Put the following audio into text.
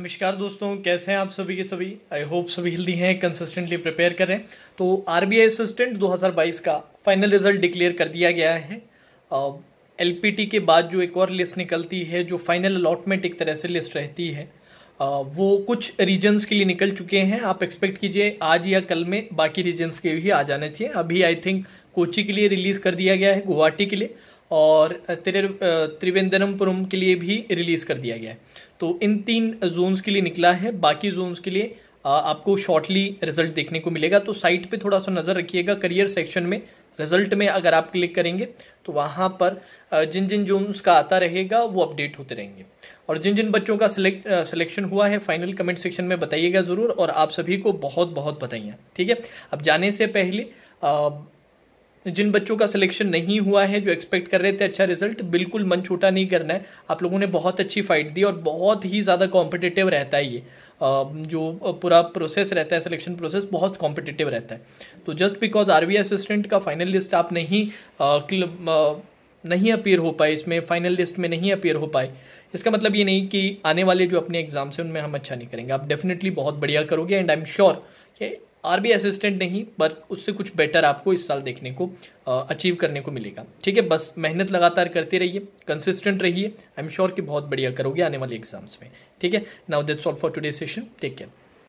नमस्कार दोस्तों कैसे हैं आप सभी के सभी आई होप सभी हेल्दी हैं कंसिस्टेंटली प्रिपेयर करें तो आर बी आई असिस्टेंट बाईस का फाइनल रिजल्ट डिक्लेयर कर दिया गया है एल पी टी के बाद जो एक और लिस्ट निकलती है जो फाइनल अलॉटमेंट एक तरह से लिस्ट रहती है आ, वो कुछ रीजन्स के लिए निकल चुके हैं आप एक्सपेक्ट कीजिए आज या कल में बाकी रीजन्स के भी आ जाने चाहिए अभी आई थिंक कोची के लिए रिलीज़ कर दिया गया है गुवाहाटी के लिए और तिर त्रिवेंद्रमपुरम के लिए भी रिलीज़ कर दिया गया है तो इन तीन जोन्स के लिए निकला है बाकी जोन्स के लिए आपको शॉर्टली रिजल्ट देखने को मिलेगा तो साइट पे थोड़ा सा नज़र रखिएगा करियर सेक्शन में रिजल्ट में अगर आप क्लिक करेंगे तो वहाँ पर जिन जिन जोन्स का आता रहेगा वो अपडेट होते रहेंगे और जिन जिन बच्चों का सिलेक्ट सिलेक्शन हुआ है फाइनल कमेंट सेक्शन में बताइएगा ज़रूर और आप सभी को बहुत बहुत बताइए ठीक है अब जाने से पहले आ, जिन बच्चों का सिलेक्शन नहीं हुआ है जो एक्सपेक्ट कर रहे थे अच्छा रिजल्ट बिल्कुल मन छोटा नहीं करना है आप लोगों ने बहुत अच्छी फाइट दी और बहुत ही ज़्यादा कॉम्पिटिटिव रहता है ये जो पूरा प्रोसेस रहता है सिलेक्शन प्रोसेस बहुत कॉम्पिटिटिव रहता है तो जस्ट बिकॉज आर असिस्टेंट का फाइनल लिस्ट आप नहीं नहीं अपेयर हो पाए इसमें फाइनल लिस्ट में नहीं अपेयर हो पाए इसका मतलब ये नहीं कि आने वाले जो अपने एग्जाम्स हैं उनमें हम अच्छा नहीं करेंगे आप डेफिनेटली बहुत बढ़िया करोगे एंड आई एम श्योर कि आरबी असिस्टेंट नहीं बट उससे कुछ बेटर आपको इस साल देखने को अचीव करने को मिलेगा ठीक है बस मेहनत लगातार करते रहिए कंसिस्टेंट रहिए आई एम श्योर कि बहुत बढ़िया करोगे आने वाले एग्जाम्स में ठीक है now that's all for today session take care